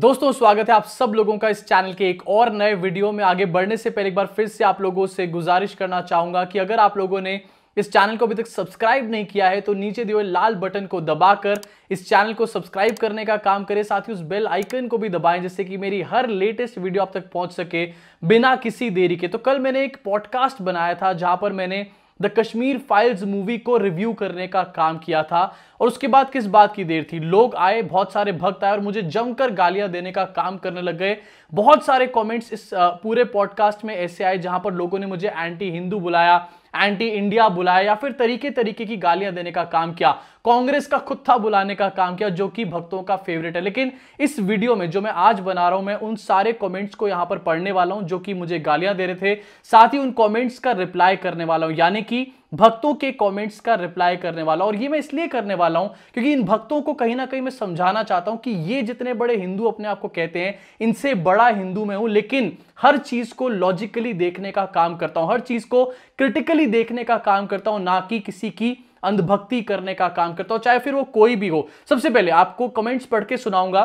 दोस्तों स्वागत है आप सब लोगों का इस चैनल के एक और नए वीडियो में आगे बढ़ने से पहले एक बार फिर से आप लोगों से गुजारिश करना चाहूंगा कि अगर आप लोगों ने इस चैनल को अभी तक सब्सक्राइब नहीं किया है तो नीचे दिए हुए लाल बटन को दबाकर इस चैनल को सब्सक्राइब करने का काम करें साथ ही उस बेल आइकन को भी दबाएं जिससे कि मेरी हर लेटेस्ट वीडियो आप तक पहुंच सके बिना किसी देरी के तो कल मैंने एक पॉडकास्ट बनाया था जहां पर मैंने द कश्मीर फाइल्स मूवी को रिव्यू करने का काम किया था और उसके बाद किस बात की देर थी लोग आए बहुत सारे भक्त आए और मुझे जमकर गालियां देने का काम करने लग गए बहुत सारे कमेंट्स इस पूरे पॉडकास्ट में ऐसे आए जहां पर लोगों ने मुझे एंटी हिंदू बुलाया एंटी इंडिया बुलाया या फिर तरीके तरीके की गालियां देने का काम किया कांग्रेस का खुद था बुलाने का काम किया जो कि भक्तों का फेवरेट है लेकिन इस वीडियो में जो मैं आज बना रहा हूं मैं उन सारे कमेंट्स को यहां पर पढ़ने वाला हूं जो कि मुझे गालियां दे रहे थे साथ ही उन कमेंट्स का रिप्लाई करने वाला हूं यानी कि भक्तों के कमेंट्स का रिप्लाई करने वाला और ये मैं इसलिए करने वाला हूं क्योंकि इन भक्तों को कहीं ना कहीं मैं समझाना चाहता हूं कि ये जितने बड़े हिंदू अपने आप को कहते हैं इनसे बड़ा हिंदू मैं हूं लेकिन हर चीज को लॉजिकली देखने का काम करता हूं हर चीज को क्रिटिकली देखने का काम करता हूं ना कि किसी की अंधभक्ति करने का काम करता हूं चाहे फिर वो कोई भी हो सबसे पहले आपको कमेंट्स पढ़ के सुनाऊंगा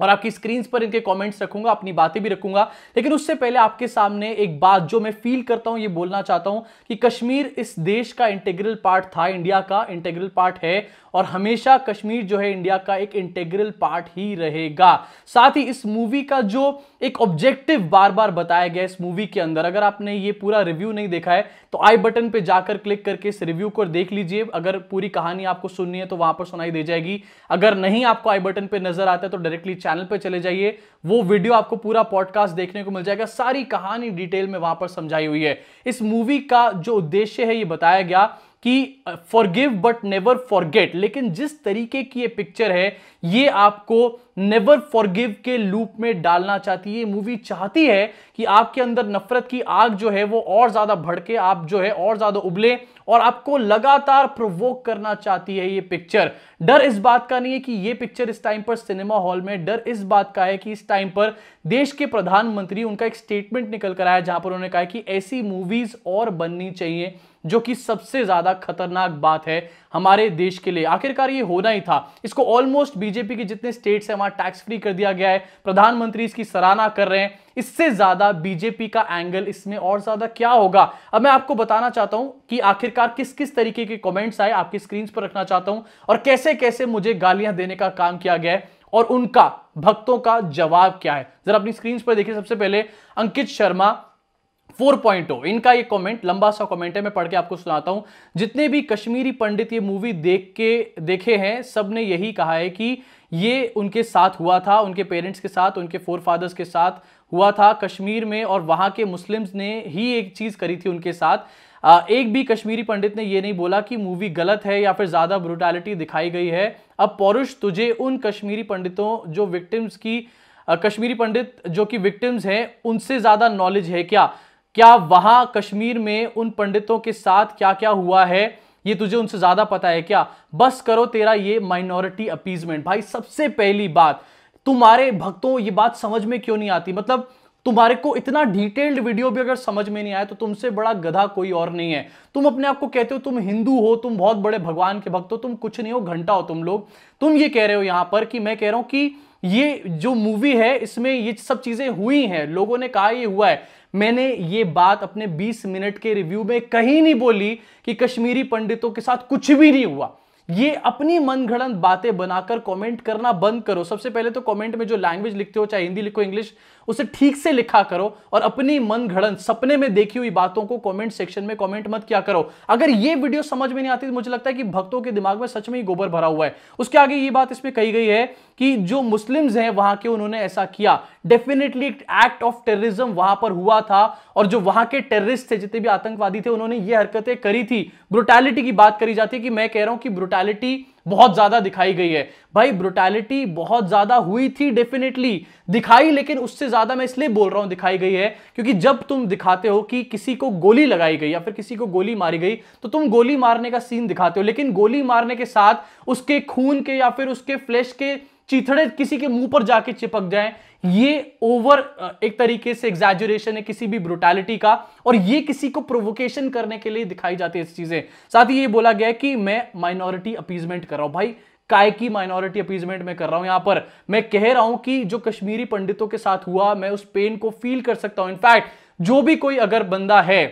और आपकी स्क्रीन पर इनके कमेंट्स रखूंगा अपनी बातें भी रखूंगा लेकिन उससे पहले आपके सामने एक बात जो मैं फील करता हूं ये बोलना चाहता हूं कि कश्मीर इस देश का इंटेग्रल पार्ट था इंडिया का इंटेग्रल पार्ट है और हमेशा कश्मीर जो है इंडिया का एक इंटेग्रल पार्ट ही रहेगा साथ ही इस मूवी का जो एक ऑब्जेक्टिव बार बार बताया गया इस मूवी के अंदर अगर आपने ये पूरा रिव्यू नहीं देखा है तो आई बटन पे जाकर क्लिक करके इस रिव्यू को देख लीजिए अगर पूरी कहानी आपको सुननी है तो वहां पर सुनाई दे जाएगी अगर नहीं आपको आई बटन पे नजर आता है तो डायरेक्टली चैनल पे चले जाइए वो वीडियो आपको पूरा पॉडकास्ट देखने को मिल जाएगा सारी कहानी डिटेल में वहां पर समझाई हुई है इस मूवी का जो उद्देश्य है ये बताया गया कि फॉरगिव बट नेवर फॉरगेट लेकिन जिस तरीके की ये पिक्चर है ये आपको नेवर फॉरगिव के लूप में डालना चाहती है मूवी चाहती है कि आपके अंदर नफरत की आग जो है वो और ज्यादा भड़के आप जो है और ज्यादा उबले और आपको लगातार प्रोवोक करना चाहती है ये पिक्चर डर इस बात का नहीं है कि ये पिक्चर इस टाइम पर सिनेमा हॉल में डर इस बात का है कि इस टाइम पर देश के प्रधानमंत्री उनका एक स्टेटमेंट निकल कर आया जहां पर उन्होंने कहा कि ऐसी मूवीज और बननी चाहिए जो कि सबसे ज्यादा खतरनाक बात है हमारे देश के लिए आखिरकार ये होना ही था इसको ऑलमोस्ट बीजेपी के जितने स्टेट्स हैं वहां टैक्स फ्री कर दिया गया है प्रधानमंत्री इसकी सराहना कर रहे हैं इससे ज्यादा बीजेपी का एंगल इसमें और ज्यादा क्या होगा अब मैं आपको बताना चाहता हूं कि आखिरकार किस किस तरीके के कमेंट्स आए आपकी स्क्रीन पर रखना चाहता हूं और कैसे कैसे मुझे गालियां देने का काम किया गया है और उनका भक्तों का जवाब क्या है जरा अपनी स्क्रीन पर देखिए सबसे पहले अंकित शर्मा 4.0 इनका ये कमेंट लंबा सा कमेंट है मैं पढ़ के आपको सुनाता हूं जितने भी कश्मीरी पंडित ये मूवी देख के देखे हैं सब ने यही कहा है कि ये उनके साथ हुआ था उनके पेरेंट्स के साथ उनके फोर फादर्स के साथ हुआ था कश्मीर में और वहाँ के मुस्लिम्स ने ही एक चीज़ करी थी उनके साथ एक भी कश्मीरी पंडित ने ये नहीं बोला कि मूवी गलत है या फिर ज़्यादा ब्रुटैलिटी दिखाई गई है अब पौरुष तुझे उन कश्मीरी पंडितों जो विक्टिम्स की कश्मीरी पंडित जो कि विक्टिम्स हैं उनसे ज़्यादा नॉलेज है क्या क्या वहां कश्मीर में उन पंडितों के साथ क्या क्या हुआ है ये तुझे उनसे ज्यादा पता है क्या बस करो तेरा ये माइनॉरिटी अपीजमेंट भाई सबसे पहली बात तुम्हारे भक्तों ये बात समझ में क्यों नहीं आती मतलब तुम्हारे को इतना डिटेल्ड वीडियो भी अगर समझ में नहीं आया तो तुमसे बड़ा गधा कोई और नहीं है तुम अपने आप को कहते हो तुम हिंदू हो तुम बहुत बड़े भगवान के भक्त हो तुम कुछ नहीं हो घंटा हो तुम लोग तुम ये कह रहे हो यहां पर कि मैं कह रहा हूं कि ये जो मूवी है इसमें ये सब चीजें हुई हैं लोगों ने कहा ये हुआ है मैंने ये बात अपने 20 मिनट के रिव्यू में कहीं नहीं बोली कि कश्मीरी पंडितों के साथ कुछ भी नहीं हुआ ये अपनी मनगढ़ंत बातें बनाकर कमेंट करना बंद करो सबसे पहले तो कमेंट में जो लैंग्वेज लिखते हो चाहे हिंदी लिखो इंग्लिश उसे ठीक से लिखा करो और अपनी मन घड़न सपने में देखी हुई बातों को कमेंट सेक्शन में कमेंट मत क्या करो अगर ये वीडियो समझ में नहीं आती तो मुझे लगता है कि भक्तों के दिमाग में सच में ही गोबर भरा हुआ है उसके आगे ये बात इसमें कही गई है कि जो मुस्लिम्स हैं वहां के उन्होंने ऐसा किया डेफिनेटली एक एक्ट ऑफ टेररिज्म वहां पर हुआ था और जो वहां के टेररिस्ट थे जितने भी आतंकवादी थे उन्होंने ये हरकतें करी थी ब्रुटैलिटी की बात करी जाती है कि मैं कह रहा हूं कि ब्रुटैलिटी बहुत ज्यादा दिखाई गई है भाई ब्रुटैलिटी बहुत ज्यादा हुई थी डेफिनेटली दिखाई लेकिन उससे ज्यादा मैं इसलिए बोल रहा हूं दिखाई गई है क्योंकि जब तुम दिखाते हो कि किसी को गोली लगाई गई या फिर किसी को गोली मारी गई तो तुम गोली मारने का सीन दिखाते हो लेकिन गोली मारने के साथ उसके खून के या फिर उसके फ्लैश के चिथड़े किसी के मुंह पर जाके चिपक जाए ये ओवर एक तरीके से एग्जैजुरेशन है किसी भी ब्रुटैलिटी का और ये किसी को प्रोवोकेशन करने के लिए दिखाई जाती है चीजें साथ ही ये बोला गया कि मैं माइनॉरिटी अपीजमेंट कर रहा हूं भाई काय की माइनॉरिटी अपीजमेंट में कर रहा हूं यहां पर मैं कह रहा हूं कि जो कश्मीरी पंडितों के साथ हुआ मैं उस पेन को फील कर सकता हूं इनफैक्ट जो भी कोई अगर बंदा है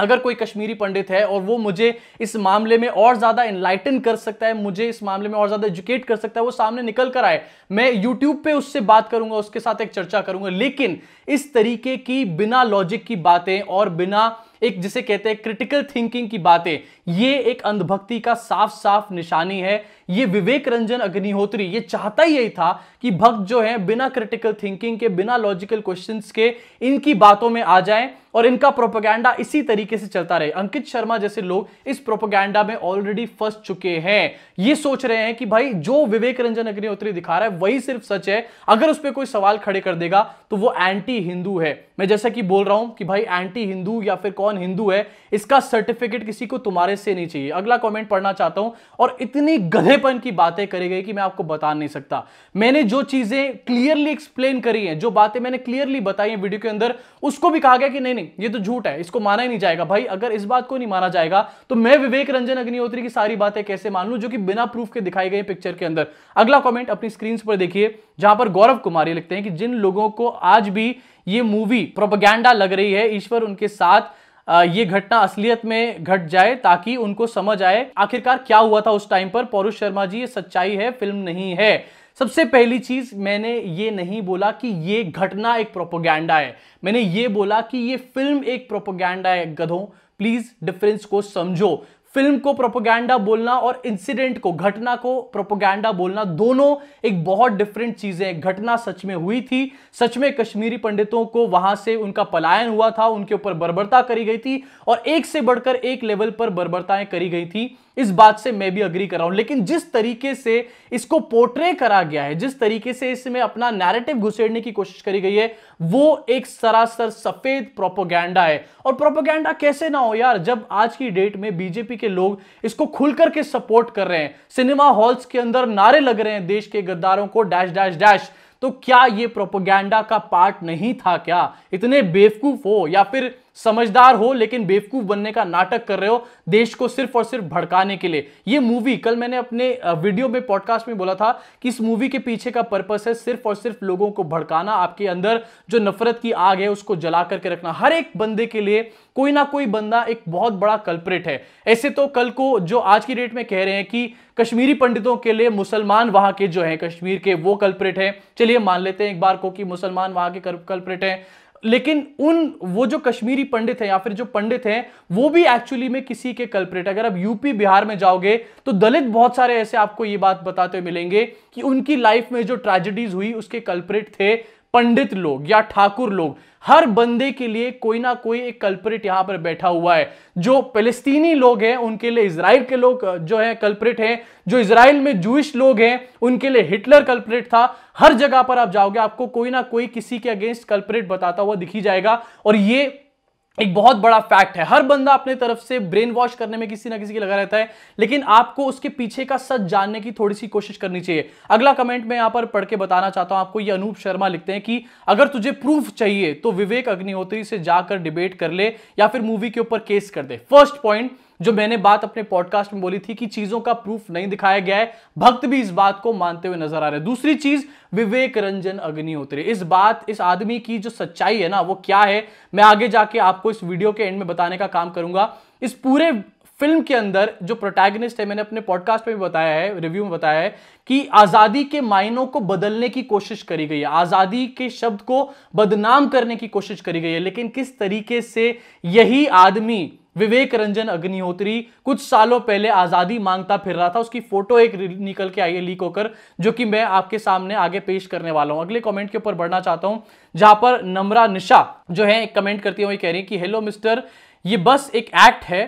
अगर कोई कश्मीरी पंडित है और वो मुझे इस मामले में और ज़्यादा इनलाइटन कर सकता है मुझे इस मामले में और ज़्यादा एजुकेट कर सकता है वो सामने निकल कर आए मैं यूट्यूब पे उससे बात करूंगा उसके साथ एक चर्चा करूंगा लेकिन इस तरीके की बिना लॉजिक की बातें और बिना एक जिसे कहते हैं क्रिटिकल थिंकिंग की बातें ये एक अंधभक्ति का साफ साफ निशानी है ये विवेक रंजन अग्निहोत्री ये चाहता ही यही था कि भक्त जो है बिना क्रिटिकल थिंकिंग के बिना लॉजिकल क्वेश्चन के इनकी बातों में आ जाए और इनका प्रोपोगंडा इसी तरीके से चलता रहे अंकित शर्मा जैसे लोग इस प्रोपोगंडा में ऑलरेडी फंस चुके हैं ये सोच रहे हैं कि भाई जो विवेक रंजन अग्निहोत्री दिखा रहा है वही सिर्फ सच है अगर उस पर कोई सवाल खड़े कर देगा तो वो एंटी हिंदू है मैं जैसा कि बोल रहा हूं कि भाई एंटी हिंदू या फिर कौन हिंदू है इसका सर्टिफिकेट किसी को तुम्हारे से नहीं चाहिए अगला कमेंट पढ़ना चाहता हूं और इतनी गधेपन की बातें करी गई कि मैं आपको बता नहीं सकता मैंने जो चीजें क्लियरली एक्सप्लेन करी हैं जो बातें मैंने क्लियरली बताई हैं वीडियो के अंदर उसको भी कहा गया कि नहीं नहीं ये तो झूठ है इसको माना ही नहीं जाएगा भाई अगर इस बात को नहीं माना जाएगा तो मैं विवेक रंजन अग्निहोत्री की सारी बातें कैसे मान लू जो कि बिना प्रूफ के दिखाई गई पिक्चर के अंदर अगला कॉमेंट अपनी स्क्रीन पर देखिए जहां पर गौरव कुमारी लिखते हैं कि जिन लोगों को आज भी ये मूवी प्रोपगैंडा लग रही है ईश्वर उनके साथ ये घटना असलियत में घट जाए ताकि उनको समझ आए आखिरकार क्या हुआ था उस टाइम पर पौरुष शर्मा जी ये सच्चाई है फिल्म नहीं है सबसे पहली चीज मैंने ये नहीं बोला कि ये घटना एक प्रोपोगंडा है मैंने ये बोला कि ये फिल्म एक प्रोपोगंडा है गधों प्लीज डिफरेंस को समझो फिल्म को प्रोपोगंडा बोलना और इंसिडेंट को घटना को प्रोपोगंडा बोलना दोनों एक बहुत डिफरेंट चीज़ें हैं घटना सच में हुई थी सच में कश्मीरी पंडितों को वहां से उनका पलायन हुआ था उनके ऊपर बर्बरता करी गई थी और एक से बढ़कर एक लेवल पर बर्बरताएं करी गई थी इस बात से मैं भी अग्री कर रहा हूं लेकिन जिस तरीके से इसको पोर्ट्रे करा गया है जिस तरीके से इसमें अपना नैरेटिव घुसेड़ने की कोशिश करी गई है वो एक सरासर सफेद प्रोपोगंडा है और प्रोपोगंडा कैसे ना हो यार जब आज की डेट में बीजेपी के लोग इसको खुल करके सपोर्ट कर रहे हैं सिनेमा हॉल्स के अंदर नारे लग रहे हैं देश के गद्दारों को डैश डैश डैश तो क्या ये प्रोपोगंडा का पार्ट नहीं था क्या इतने बेवकूफ हो या फिर समझदार हो लेकिन बेवकूफ बनने का नाटक कर रहे हो देश को सिर्फ और सिर्फ भड़काने के लिए ये मूवी कल मैंने अपने वीडियो में पॉडकास्ट में बोला था कि इस मूवी के पीछे का पर्पस है सिर्फ और सिर्फ लोगों को भड़काना आपके अंदर जो नफरत की आग है उसको जला करके रखना हर एक बंदे के लिए कोई ना कोई बंदा एक बहुत बड़ा कल्परेट है ऐसे तो कल को जो आज की डेट में कह रहे हैं कि कश्मीरी पंडितों के लिए मुसलमान वहां के जो हैं कश्मीर के वो कल्परेट हैं चलिए मान लेते हैं एक बार को कि मुसलमान वहां के कल्परेट हैं लेकिन उन वो जो कश्मीरी पंडित हैं या फिर जो पंडित हैं वो भी एक्चुअली में किसी के कल्परेट अगर आप यूपी बिहार में जाओगे तो दलित बहुत सारे ऐसे आपको ये बात बताते मिलेंगे कि उनकी लाइफ में जो ट्रेजिडीज हुई उसके कल्परेट थे पंडित लोग या ठाकुर लोग हर बंदे के लिए कोई ना कोई एक कल्परेट यहां पर बैठा हुआ है जो फलस्तीनी लोग हैं उनके लिए इसराइल के लोग जो है कल्परेट हैं जो इसराइल में जूश लोग हैं उनके लिए हिटलर कल्परेट था हर जगह पर आप जाओगे आपको कोई ना कोई किसी के अगेंस्ट कल्परेट बताता हुआ दिखी जाएगा और ये एक बहुत बड़ा फैक्ट है हर बंदा अपने तरफ से ब्रेन वॉश करने में किसी ना किसी के लगा रहता है लेकिन आपको उसके पीछे का सच जानने की थोड़ी सी कोशिश करनी चाहिए अगला कमेंट मैं यहां पर पढ़ के बताना चाहता हूं आपको ये अनूप शर्मा लिखते हैं कि अगर तुझे प्रूफ चाहिए तो विवेक अग्निहोत्री से जाकर डिबेट कर ले या फिर मूवी के ऊपर केस कर दे फर्स्ट पॉइंट जो मैंने बात अपने पॉडकास्ट में बोली थी कि चीजों का प्रूफ नहीं दिखाया गया है भक्त भी इस बात को मानते हुए नजर आ रहे हैं दूसरी चीज विवेक रंजन अग्निहोत्री इस बात इस आदमी की जो सच्चाई है ना वो क्या है मैं आगे जाके आपको इस वीडियो के एंड में बताने का काम करूंगा इस पूरे फिल्म के अंदर जो प्रोटैगनिस्ट है मैंने अपने पॉडकास्ट में भी बताया है रिव्यू में बताया है कि आज़ादी के मायनों को बदलने की कोशिश करी गई है आज़ादी के शब्द को बदनाम करने की कोशिश करी गई है लेकिन किस तरीके से यही आदमी विवेक रंजन अग्निहोत्री कुछ सालों पहले आजादी मांगता फिर रहा था उसकी फोटो एक निकल के आई है लीक होकर जो कि मैं आपके सामने आगे पेश करने वाला हूं अगले कमेंट के ऊपर बढ़ना चाहता हूं जहां पर नम्रा निशा जो है एक कमेंट करती है वही कह रही है कि हेलो मिस्टर ये बस एक एक्ट है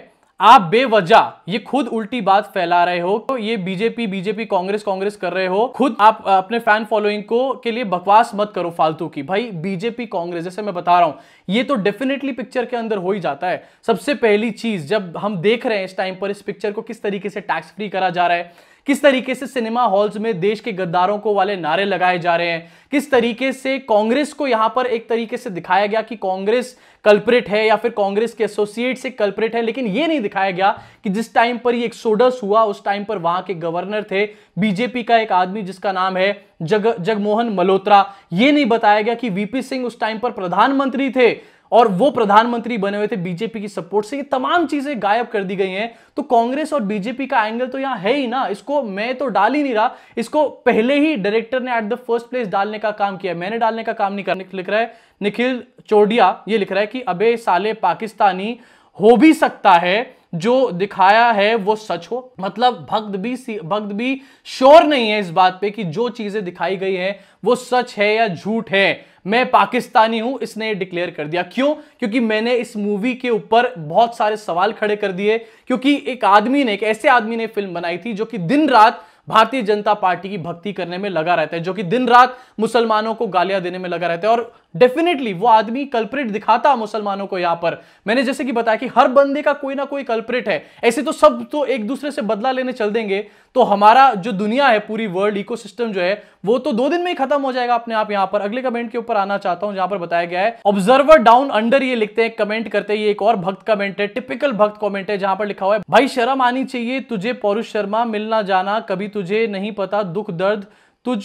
आप बेवजह ये खुद उल्टी बात फैला रहे हो तो ये बीजेपी बीजेपी कांग्रेस कांग्रेस कर रहे हो खुद आप अपने फैन फॉलोइंग को के लिए बकवास मत करो फालतू की भाई बीजेपी कांग्रेस जैसे मैं बता रहा हूं ये तो डेफिनेटली पिक्चर के अंदर हो ही जाता है सबसे पहली चीज जब हम देख रहे हैं इस टाइम पर इस पिक्चर को किस तरीके से टैक्स फ्री करा जा रहा है किस तरीके से सिनेमा हॉल्स में देश के गद्दारों को वाले नारे लगाए जा रहे हैं किस तरीके से कांग्रेस को यहां पर एक तरीके से दिखाया गया कि कांग्रेस कल्परेट है या फिर कांग्रेस के एसोसिएट से कल्परेट है लेकिन यह नहीं दिखाया गया कि जिस टाइम पर एक सोडस हुआ उस टाइम पर वहां के गवर्नर थे बीजेपी का एक आदमी जिसका नाम है जग जगमोहन मल्होत्रा यह नहीं बताया गया कि वीपी सिंह उस टाइम पर प्रधानमंत्री थे और वो प्रधानमंत्री बने हुए थे बीजेपी की सपोर्ट से ये तमाम चीजें गायब कर दी गई हैं तो कांग्रेस और बीजेपी का एंगल तो यहां है ही ना इसको मैं तो डाल ही नहीं रहा इसको पहले ही डायरेक्टर ने एट द फर्स्ट प्लेस डालने का काम किया मैंने डालने का काम नहीं करने लिख रहा है निखिल चोडिया ये लिख रहा है कि अबे साले पाकिस्तानी हो भी सकता है जो दिखाया है वो सच हो मतलब भक्त भी भक्त भी श्योर नहीं है इस बात पे कि जो चीजें दिखाई गई हैं वो सच है या झूठ है मैं पाकिस्तानी हूं इसने डिक्लेयर कर दिया क्यों क्योंकि मैंने इस मूवी के ऊपर बहुत सारे सवाल खड़े कर दिए क्योंकि एक आदमी ने एक ऐसे आदमी ने फिल्म बनाई थी जो कि दिन रात भारतीय जनता पार्टी की भक्ति करने में लगा रहता है जो कि दिन रात मुसलमानों को गालियां देने में लगा रहता है और डेफिनेटली वो आदमी कल्प्रिट दिखाता मुसलमानों को यहां पर मैंने जैसे कि बताया कि हर बंदे का कोई ना कोई कल्प्रिट है ऐसे तो सब तो एक दूसरे से बदला लेने चल देंगे तो हमारा जो दुनिया है पूरी वर्ल्ड इकोसिस्टम जो है वो तो दो दिन में ही खत्म हो जाएगा अपने आप यहां पर अगले कमेंट के ऊपर आना चाहता हूं जहां पर बताया गया है ऑब्जर्वर डाउन अंडर ये लिखते हैं कमेंट करते ये एक और भक्त कमेंट है टिपिकल भक्त कमेंट है जहां पर लिखा हुआ है भाई शर्म आनी चाहिए तुझे पौरुष शर्मा मिलना जाना कभी तुझे नहीं पता दुख दर्द तुझ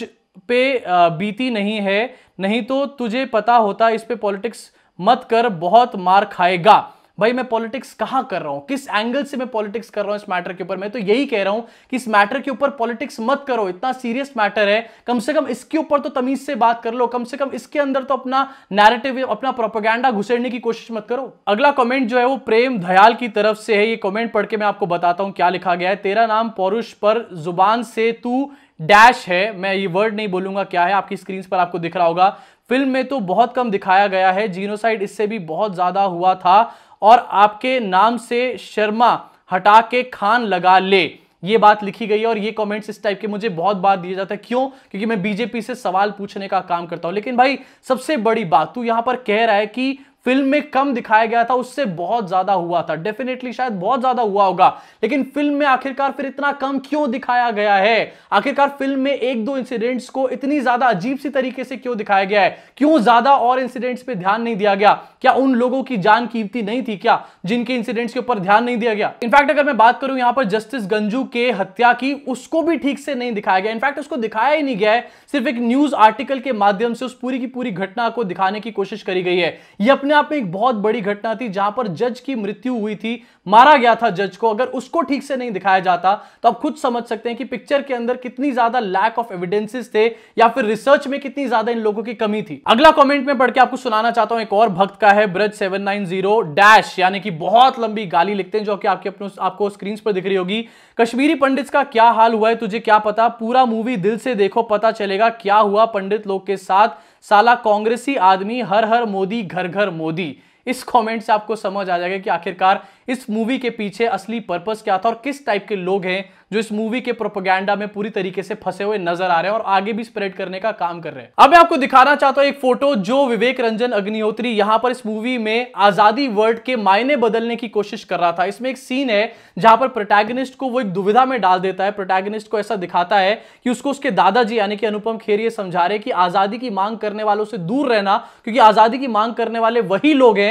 पे बीती नहीं है नहीं तो तुझे पता होता इस पे पॉलिटिक्स मत कर बहुत मार खाएगा भाई मैं पॉलिटिक्स कहां कर रहा हूं किस एंगल से मैं पॉलिटिक्स कर रहा हूं इस मैटर के ऊपर मैं तो यही कह रहा हूं कि इस मैटर के ऊपर पॉलिटिक्स मत करो इतना सीरियस मैटर है कम से कम इसके ऊपर तो तमीज से बात कर लो कम से कम इसके अंदर तो अपना नैरेटिव अपना प्रोपोगेंडा घुसेड़ने की कोशिश मत करो अगला कॉमेंट जो है वो प्रेम दयाल की तरफ से है ये कॉमेंट पढ़ के मैं आपको बताता हूं क्या लिखा गया है तेरा नाम पौरुष पर जुबान से तू डैश है मैं ये वर्ड नहीं बोलूंगा क्या है आपकी स्क्रीन पर आपको दिख रहा होगा फिल्म में तो बहुत कम दिखाया गया है जीनोसाइड इससे भी बहुत ज़्यादा हुआ था और आपके नाम से शर्मा हटा के खान लगा ले ये बात लिखी गई है और ये कमेंट्स इस टाइप के मुझे बहुत बार दिए जाता है क्यों क्योंकि मैं बीजेपी से सवाल पूछने का काम करता हूं लेकिन भाई सबसे बड़ी बात तू यहां पर कह रहा है कि फिल्म में कम दिखाया गया था उससे बहुत ज्यादा हुआ था डेफिनेटली शायद बहुत ज्यादा हुआ होगा लेकिन फिल्म में आखिरकार फिर इतना कम क्यों दिखाया गया है आखिरकार फिल्म में एक दो इंसिडेंट्स को इतनी ज्यादा अजीब सी तरीके से क्यों दिखाया गया है क्यों ज्यादा और इंसिडेंट्स पे ध्यान नहीं दिया गया क्या उन लोगों की जान कीमती नहीं थी क्या जिनके इंसिडेंट्स के ऊपर ध्यान नहीं दिया गया इनफैक्ट अगर मैं बात करूं यहां पर जस्टिस गंजू के हत्या की उसको भी ठीक से नहीं दिखाया गया इनफैक्ट उसको दिखाया ही नहीं गया है सिर्फ एक न्यूज आर्टिकल के माध्यम से उस पूरी की पूरी घटना को दिखाने की कोशिश करी गई है यह अपने आप में एक बहुत बड़ी घटना थी जहां पर जज की मृत्यु हुई थी मारा गया था जज को अगर उसको ठीक से नहीं दिखाया जाता तो आप खुद समझ सकते हैं कि पिक्चर के अंदर कितनी ज्यादा लैक ऑफ एविडेंसेस थे या फिर रिसर्च में कितनी ज्यादा इन लोगों की कमी थी अगला कॉमेंट में पढ़ के आपको सुनाना चाहता हूं एक और भक्त का लिखा है ब्रज 790 डैश यानी कि बहुत लंबी गाली लिखते हैं जो कि आपके अपने आपको स्क्रीन पर दिख रही होगी कश्मीरी पंडित का क्या हाल हुआ है तुझे क्या पता पूरा मूवी दिल से देखो पता चलेगा क्या हुआ पंडित लोग के साथ साला कांग्रेसी आदमी हर हर मोदी घर घर मोदी इस कमेंट से आपको समझ आ जाएगा कि आखिरकार इस मूवी के पीछे असली पर्पस क्या था और किस टाइप के लोग हैं जो इस मूवी के प्रोपोगंडा में पूरी तरीके से फंसे हुए नजर आ रहे हैं और आगे भी स्प्रेड करने का काम कर रहे हैं अब मैं आपको दिखाना चाहता हूं एक फोटो जो विवेक रंजन अग्निहोत्री यहां पर इस मूवी में आजादी वर्ड के मायने बदलने की कोशिश कर रहा था इसमें एक सीन है जहां पर प्रोटैगनिस्ट को वो एक दुविधा में डाल देता है प्रोटैगनिस्ट को ऐसा दिखाता है कि उसको उसके दादाजी यानी कि अनुपम खेर समझा रहे कि आजादी की मांग करने वालों से दूर रहना क्योंकि आजादी की मांग करने वाले वही लोग हैं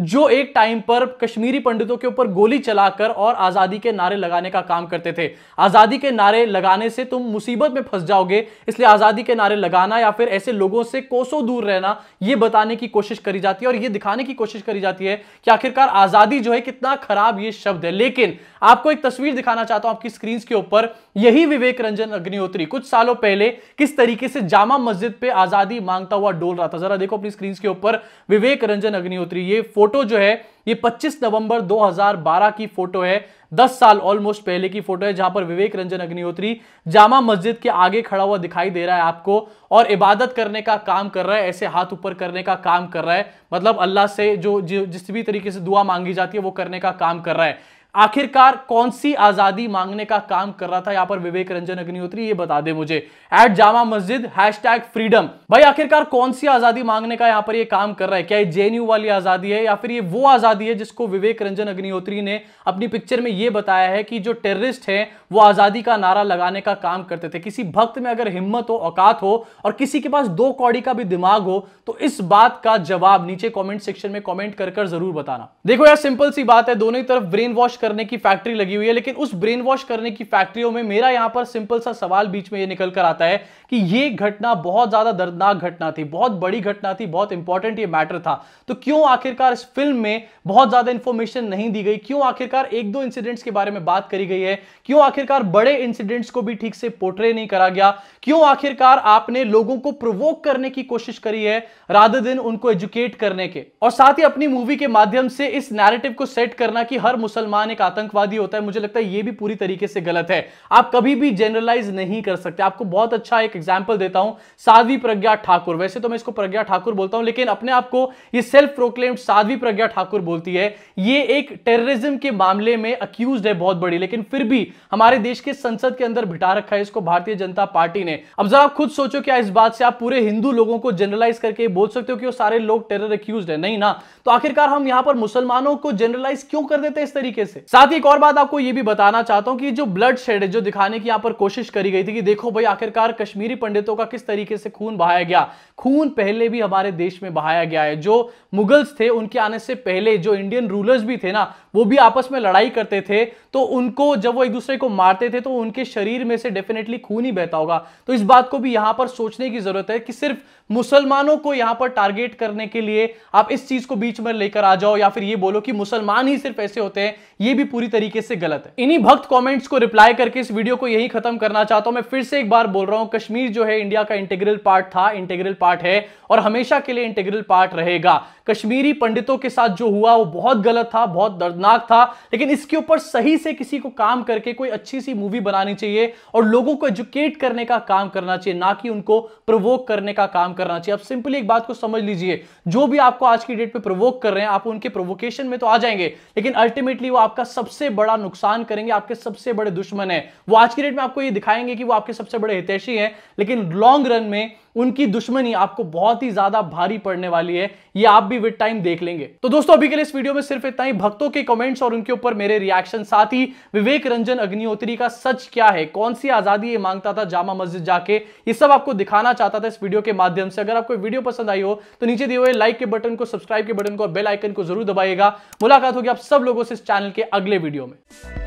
जो एक टाइम पर कश्मीरी पंडितों के ऊपर गोली चलाकर और आजादी के नारे लगाने का काम करते थे आजादी के नारे लगाने से तुम मुसीबत में फंस जाओगे इसलिए आजादी के नारे लगाना या फिर ऐसे लोगों से कोसों दूर रहना यह बताने की कोशिश करी जाती है और यह दिखाने की कोशिश करी जाती है कि आखिरकार आजादी जो है कितना खराब यह शब्द है लेकिन आपको एक तस्वीर दिखाना चाहता हूं आपकी स्क्रीन के ऊपर यही विवेक रंजन अग्निहोत्री कुछ सालों पहले किस तरीके से जामा मस्जिद पर आजादी मांगता हुआ डोल रहा था जरा देखो अपनी स्क्रीन के ऊपर विवेक रंजन अग्निहोत्री ये फोटो फोटो जो है ये 25 नवंबर 2012 की फोटो है 10 साल ऑलमोस्ट पहले की फोटो है जहां पर विवेक रंजन अग्निहोत्री जामा मस्जिद के आगे खड़ा हुआ दिखाई दे रहा है आपको और इबादत करने का काम कर रहा है ऐसे हाथ ऊपर करने का काम कर रहा है मतलब अल्लाह से जो जिस भी तरीके से दुआ मांगी जाती है वो करने का काम कर रहा है आखिरकार कौन सी आजादी मांगने का काम कर रहा था यहां पर विवेक रंजन अग्निहोत्री ये बता दे मुझे एट जामा मस्जिद हैश फ्रीडम भाई आखिरकार कौन सी आजादी मांगने का यहां पर ये काम कर रहा है क्या ये जेएनयू वाली आजादी है या फिर ये वो आजादी है जिसको विवेक रंजन अग्निहोत्री ने अपनी पिक्चर में ये बताया है कि जो टेररिस्ट है वो आजादी का नारा लगाने का काम करते थे किसी भक्त में अगर हिम्मत हो औकात हो और किसी के पास दो कौड़ी का भी दिमाग हो तो इस बात का जवाब नीचे कॉमेंट सेक्शन में कॉमेंट कर जरूर बताना देखो यार सिंपल सी बात है दोनों ही तरफ ब्रेन वॉश करने की फैक्ट्री लगी हुई है लेकिन उस ब्रेन वॉश करने की फैक्ट्रियों में मेरा यहां पर सिंपल सा सवाल बीच में ये निकल कर आता है कि ये घटना बहुत ज्यादा दर्दनाक घटना थी बहुत बड़ी घटना थी बहुत इंपॉर्टेंट ये मैटर था तो क्यों आखिरकार इस फिल्म में बहुत ज्यादा इंफॉर्मेशन नहीं दी गई क्यों आखिरकार एक दो इंसिडेंट्स के बारे में बात करी गई है क्यों आखिरकार बड़े इंसिडेंट्स को भी ठीक से पोर्ट्रे नहीं करा गया क्यों आखिरकार आपने लोगों को प्रोवोक करने की कोशिश करी है राधे दिन उनको एजुकेट करने के और साथ ही अपनी मूवी के माध्यम से इस नैरेटिव को सेट करना कि हर मुसलमान खान एक आतंकवादी होता है मुझे लगता है ये भी पूरी तरीके से गलत है आप कभी भी जनरलाइज नहीं कर सकते आपको बहुत अच्छा एक एग्जाम्पल देता हूं साध्वी प्रज्ञा ठाकुर वैसे तो मैं इसको प्रज्ञा ठाकुर बोलता हूं लेकिन अपने आप को ये सेल्फ प्रोक्लेम्ड साध्वी प्रज्ञा ठाकुर बोलती है ये एक टेररिज्म के मामले में अक्यूज है बहुत बड़ी लेकिन फिर भी हमारे देश के संसद के अंदर बिठा रखा है इसको भारतीय जनता पार्टी ने अब जरा आप खुद सोचो क्या इस बात से आप पूरे हिंदू लोगों को जनरलाइज करके बोल सकते हो कि वो सारे लोग टेरर अक्यूज है नहीं ना तो आखिरकार हम यहां पर मुसलमानों को जनरलाइज क्यों कर देते हैं इस तरीके से से साथ ही एक और बात आपको ये भी बताना चाहता हूँ कि जो ब्लड शेड जो दिखाने की यहाँ पर कोशिश करी गई थी कि देखो भाई आखिरकार कश्मीरी पंडितों का किस तरीके से खून बहाया गया खून पहले भी हमारे देश में बहाया गया है जो मुगल्स थे उनके आने से पहले जो इंडियन रूलर्स भी थे ना वो भी आपस में लड़ाई करते थे तो उनको जब वो एक दूसरे को मारते थे तो उनके शरीर में से डेफिनेटली खून ही बहता होगा तो इस बात को भी यहां पर सोचने की जरूरत है कि सिर्फ मुसलमानों को यहां पर टारगेट करने के लिए आप इस चीज को बीच में लेकर आ जाओ या फिर ये बोलो कि मुसलमान ही सिर्फ ऐसे होते हैं ये भी पूरी तरीके से गलत है इन्हीं भक्त कॉमेंट्स को रिप्लाई करके इस वीडियो को यही खत्म करना चाहता हूं मैं फिर से एक बार बोल रहा हूं कश्मीर जो है इंडिया का इंटेग्रल पार्ट था इंटेग्रल पार्ट है और हमेशा के लिए इंटेग्रल पार्ट रहेगा कश्मीरी पंडितों के साथ जो हुआ वो बहुत गलत था बहुत दर्दनाक था लेकिन इसके ऊपर सही से किसी को काम करके कोई अच्छी सी मूवी बनानी चाहिए और लोगों को एजुकेट करने का काम करना चाहिए ना कि उनको प्रवोक करने का काम करना चाहिए आप सिंपली एक बात को समझ लीजिए जो भी आपको आज की डेट पे प्रोवोक कर रहे हैं आप उनके प्रोवोकेशन में तो आ जाएंगे लेकिन अल्टीमेटली वो आपका सबसे बड़ा नुकसान करेंगे आपके सबसे बड़े दुश्मन है वो आज की डेट में आपको ये दिखाएंगे कि वो आपके सबसे बड़े हितैषी हैं लेकिन लॉन्ग रन में उनकी दुश्मनी आपको बहुत ही ज्यादा भारी पड़ने वाली है ये आप भी विद टाइम देख लेंगे तो दोस्तों अभी के लिए इस वीडियो में सिर्फ इतना ही भक्तों के कमेंट्स और उनके ऊपर मेरे रिएक्शन साथ ही विवेक रंजन अग्निहोत्री का सच क्या है कौन सी आजादी ये मांगता था जामा मस्जिद जाके ये सब आपको दिखाना चाहता था इस वीडियो के माध्यम माध्यम से अगर आपको वीडियो पसंद आई हो तो नीचे दिए हुए लाइक के बटन को सब्सक्राइब के बटन को और बेल आइकन को जरूर दबाइएगा मुलाकात होगी आप सब लोगों से इस चैनल के अगले वीडियो में